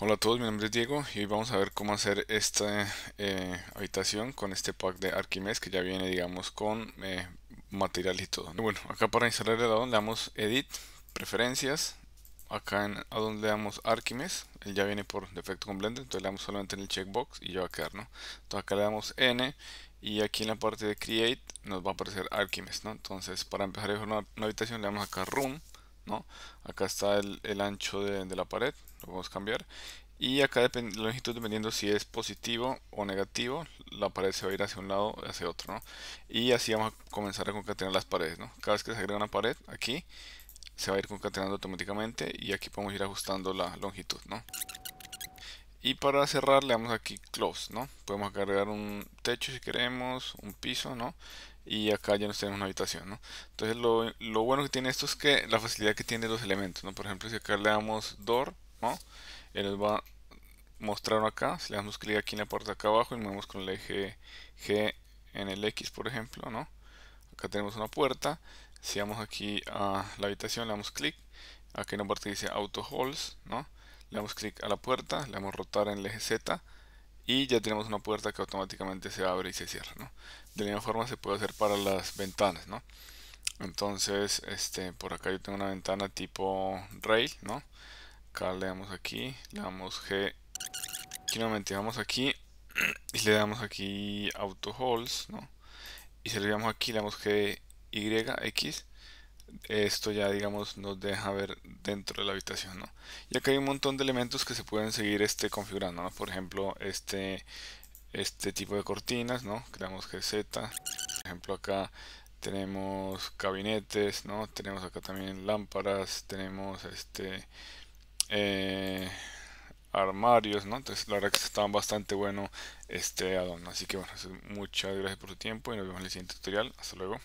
Hola a todos, mi nombre es Diego y hoy vamos a ver cómo hacer esta eh, habitación con este pack de Archimedes que ya viene digamos con eh, material y todo. Bueno, acá para instalar el addon le damos Edit, Preferencias, acá en addon le damos Archimedes, él ya viene por defecto con Blender, entonces le damos solamente en el checkbox y ya va a quedar, ¿no? Entonces acá le damos N y aquí en la parte de Create nos va a aparecer Archimedes, ¿no? Entonces para empezar a una, una habitación le damos acá Room Acá está el, ancho de, la pared, lo podemos cambiar. Y acá la longitud dependiendo si es positivo o negativo, la pared se va a ir hacia un lado o hacia otro, Y así vamos a comenzar a concatenar las paredes, Cada vez que se agrega una pared, aquí se va a ir concatenando automáticamente y aquí podemos ir ajustando la longitud, Y para cerrar le damos aquí close, ¿no? Podemos agregar un techo si queremos, un piso, ¿no? y acá ya nos tenemos una habitación, ¿no? Entonces lo, bueno que tiene esto es que la facilidad que tiene los elementos, ¿no? Por ejemplo, si acá le damos door, ¿no? Él nos va a mostrar acá, si le damos clic aquí en la puerta acá abajo y movemos con el eje G en el X, por ejemplo, ¿no? Acá tenemos una puerta, si vamos aquí a la habitación le damos clic, aquí en la parte dice auto halls, ¿no? Le damos clic a la puerta, le damos rotar en el eje Z, y ya tenemos una puerta que automáticamente se abre y se cierra de la misma forma se puede hacer para las ventanas ¿no? entonces este por acá yo tengo una ventana tipo rail ¿no? acá le damos aquí le damos G aquí nuevamente vamos aquí y le damos aquí auto holes ¿no? y si le damos aquí le damos G Y X esto ya digamos nos deja ver dentro de la habitación ¿no? y acá hay un montón de elementos que se pueden seguir este configurando ¿no? por ejemplo este este tipo de cortinas ¿no? creamos GZ por ejemplo acá tenemos gabinetes ¿no? tenemos acá también lámparas tenemos este eh, armarios, ¿no? Entonces la verdad que está bastante bueno este adorno Así que bueno, muchas gracias por su tiempo y nos vemos en el siguiente tutorial. Hasta luego.